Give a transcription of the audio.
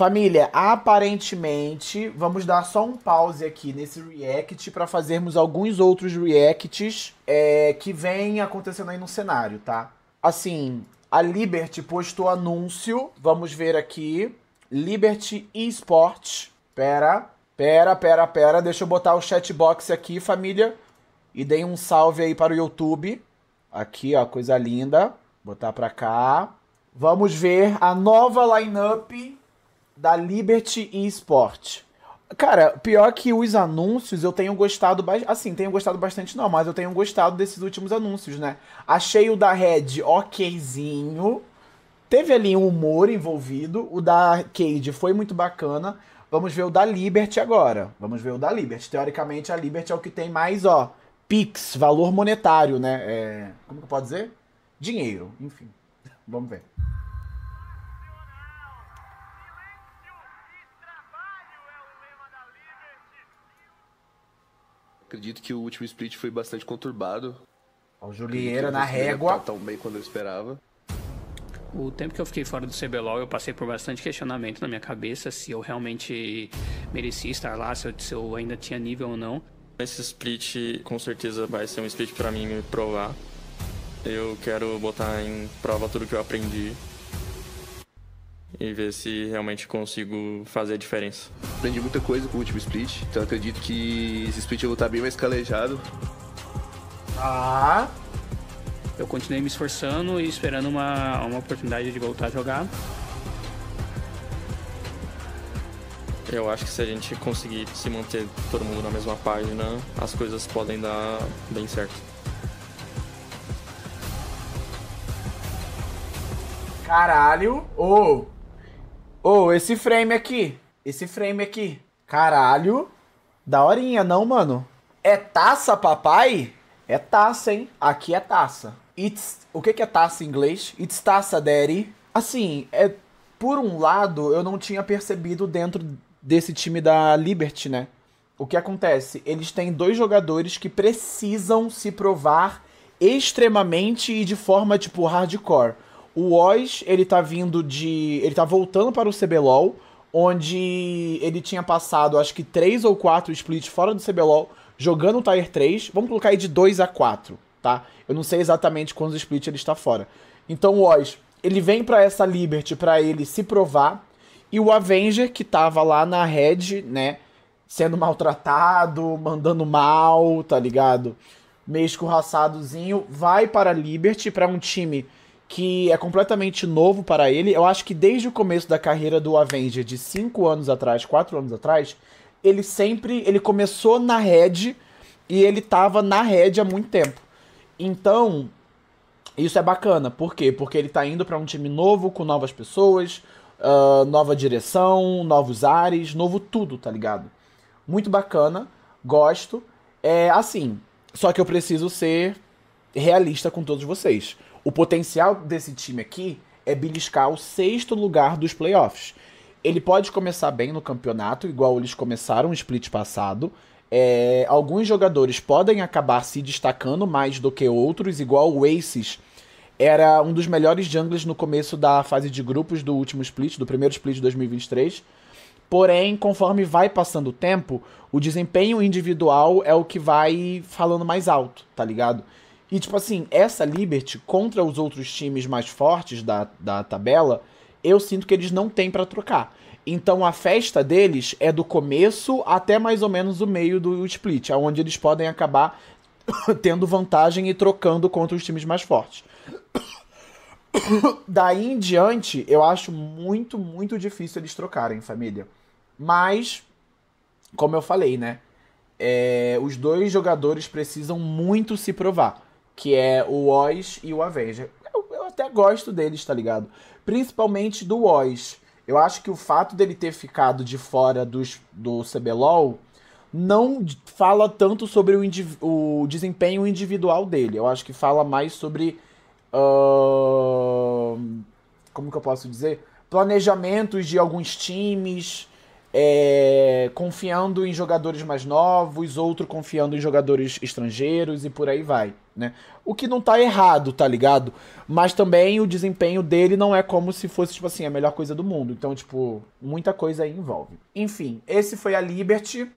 Família, aparentemente, vamos dar só um pause aqui nesse react para fazermos alguns outros reacts é, que vem acontecendo aí no cenário, tá? Assim, a Liberty postou anúncio, vamos ver aqui. Liberty Esports. Pera, pera, pera, pera, deixa eu botar o chatbox aqui, família. E dei um salve aí para o YouTube. Aqui, ó, coisa linda. Botar pra cá. Vamos ver a nova lineup da Liberty Esporte. Cara, pior que os anúncios eu tenho gostado, assim, tenho gostado bastante não, mas eu tenho gostado desses últimos anúncios, né? Achei o da Red okzinho, teve ali um humor envolvido, o da Cade foi muito bacana, vamos ver o da Liberty agora, vamos ver o da Liberty. Teoricamente a Liberty é o que tem mais, ó, PIX, valor monetário, né? É... como que eu posso dizer? Dinheiro, enfim, vamos ver. Acredito que o último split foi bastante conturbado. O Julieira na régua. Tá tão bem quando eu esperava. O tempo que eu fiquei fora do CBLOL, eu passei por bastante questionamento na minha cabeça se eu realmente merecia estar lá, se eu, se eu ainda tinha nível ou não. Esse split com certeza vai ser um split para mim me provar. Eu quero botar em prova tudo que eu aprendi e ver se realmente consigo fazer a diferença. Aprendi muita coisa com o último split, então acredito que esse split eu vou estar bem mais calejado. Ah! Eu continuei me esforçando e esperando uma, uma oportunidade de voltar a jogar. Eu acho que se a gente conseguir se manter todo mundo na mesma página, as coisas podem dar bem certo. Caralho! Ou. Oh. Ô, oh, esse frame aqui. Esse frame aqui. Caralho. Daorinha, não, mano? É taça, papai? É taça, hein? Aqui é taça. It's... O que, que é taça em inglês? It's taça, daddy. Assim, é... Por um lado, eu não tinha percebido dentro desse time da Liberty, né? O que acontece? Eles têm dois jogadores que precisam se provar extremamente e de forma, tipo, hardcore. O Oz, ele tá vindo de. Ele tá voltando para o CBLOL, onde ele tinha passado acho que três ou quatro splits fora do CBLOL, jogando o Tier 3. Vamos colocar aí de 2 a 4, tá? Eu não sei exatamente quantos splits ele está fora. Então o Oz, ele vem para essa Liberty para ele se provar. E o Avenger, que tava lá na Red, né? Sendo maltratado, mandando mal, tá ligado? Meio escorraçadozinho, vai para a Liberty, para um time que é completamente novo para ele. Eu acho que desde o começo da carreira do Avenger, de 5 anos atrás, 4 anos atrás, ele sempre. Ele começou na Red e ele tava na Red há muito tempo. Então, isso é bacana. Por quê? Porque ele tá indo para um time novo, com novas pessoas, uh, nova direção, novos ares, novo tudo, tá ligado? Muito bacana, gosto. É assim, só que eu preciso ser realista com todos vocês. O potencial desse time aqui é beliscar o sexto lugar dos playoffs. Ele pode começar bem no campeonato, igual eles começaram o split passado. É, alguns jogadores podem acabar se destacando mais do que outros, igual o Aces era um dos melhores junglers no começo da fase de grupos do último split, do primeiro split de 2023. Porém, conforme vai passando o tempo, o desempenho individual é o que vai falando mais alto, tá ligado? E, tipo assim, essa Liberty contra os outros times mais fortes da, da tabela, eu sinto que eles não têm para trocar. Então a festa deles é do começo até mais ou menos o meio do split, onde eles podem acabar tendo vantagem e trocando contra os times mais fortes. Daí em diante, eu acho muito, muito difícil eles trocarem, família. Mas, como eu falei, né? É, os dois jogadores precisam muito se provar que é o Oz e o Avenger. Eu, eu até gosto deles, tá ligado? Principalmente do Oz. Eu acho que o fato dele ter ficado de fora dos, do CBLOL não fala tanto sobre o, o desempenho individual dele. Eu acho que fala mais sobre. Uh, como que eu posso dizer? Planejamentos de alguns times, é, confiando em jogadores mais novos, outro confiando em jogadores estrangeiros e por aí vai, né? O que não tá errado, tá ligado? Mas também o desempenho dele não é como se fosse, tipo assim, a melhor coisa do mundo. Então, tipo, muita coisa aí envolve. Enfim, esse foi a Liberty.